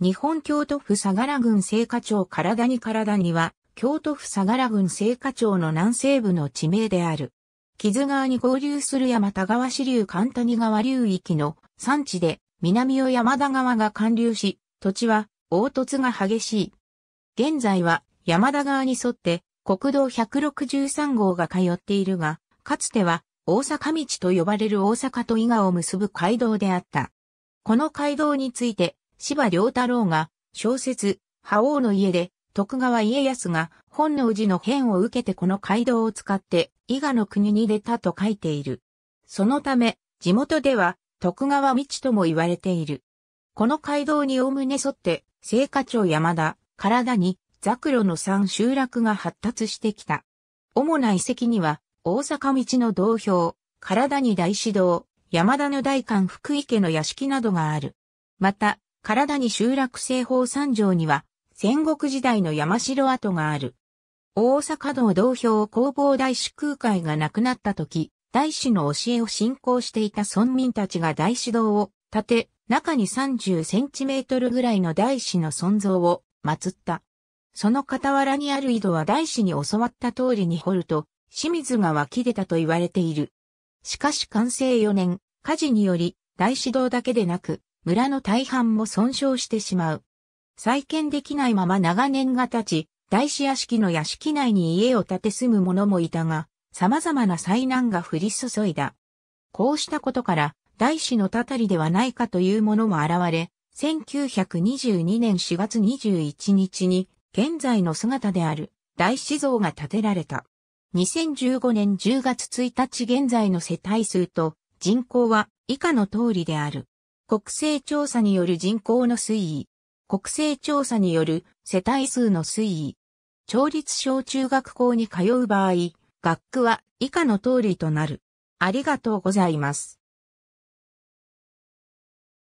日本京都府相良郡聖火町体に体には、京都府相良郡聖火町の南西部の地名である。木津川に合流する山田川支流神谷川流域の山地で、南を山田川が貫流し、土地は凹凸が激しい。現在は山田川に沿って国道163号が通っているが、かつては大阪道と呼ばれる大阪と伊賀を結ぶ街道であった。この街道について芝良太郎が小説、覇王の家で徳川家康が本能寺の変を受けてこの街道を使って伊賀の国に出たと書いている。そのため地元では徳川道とも言われている。この街道におおむね沿って聖火町山田、体にザクロの3集落が発達してきた。主な遺跡には大阪道の道標、体に大師堂、山田の大官福井家の屋敷などがある。また、体に集落西方三条には、戦国時代の山城跡がある。大阪道道標工房大師空海が亡くなった時、大師の教えを信仰していた村民たちが大師堂を建て、中に30センチメートルぐらいの大師の尊像を祀った。その傍らにある井戸は大師に教わった通りに掘ると、清水が湧き出たと言われている。しかし完成4年、火事により、大師堂だけでなく、村の大半も損傷してしまう。再建できないまま長年が経ち、大師屋敷の屋敷内に家を建て住む者もいたが、様々な災難が降り注いだ。こうしたことから、大使のたたりではないかというものも現れ、1922年4月21日に、現在の姿である大師像が建てられた。2015年10月1日現在の世帯数と人口は以下の通りである。国勢調査による人口の推移、国勢調査による世帯数の推移、町立小中学校に通う場合、学区は以下の通りとなる。ありがとうございます。